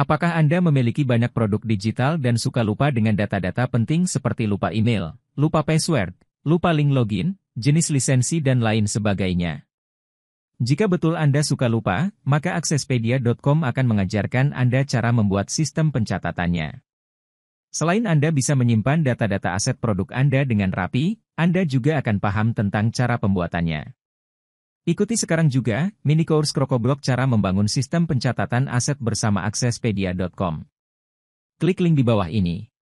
Apakah Anda memiliki banyak produk digital dan suka lupa dengan data-data penting seperti lupa email, lupa password, lupa link login, jenis lisensi dan lain sebagainya? Jika betul Anda suka lupa, maka aksespedia.com akan mengajarkan Anda cara membuat sistem pencatatannya. Selain Anda bisa menyimpan data-data aset produk Anda dengan rapi, Anda juga akan paham tentang cara pembuatannya. Ikuti sekarang juga mini course Krokoblok cara membangun sistem pencatatan aset bersama aksespedia.com. Klik link di bawah ini.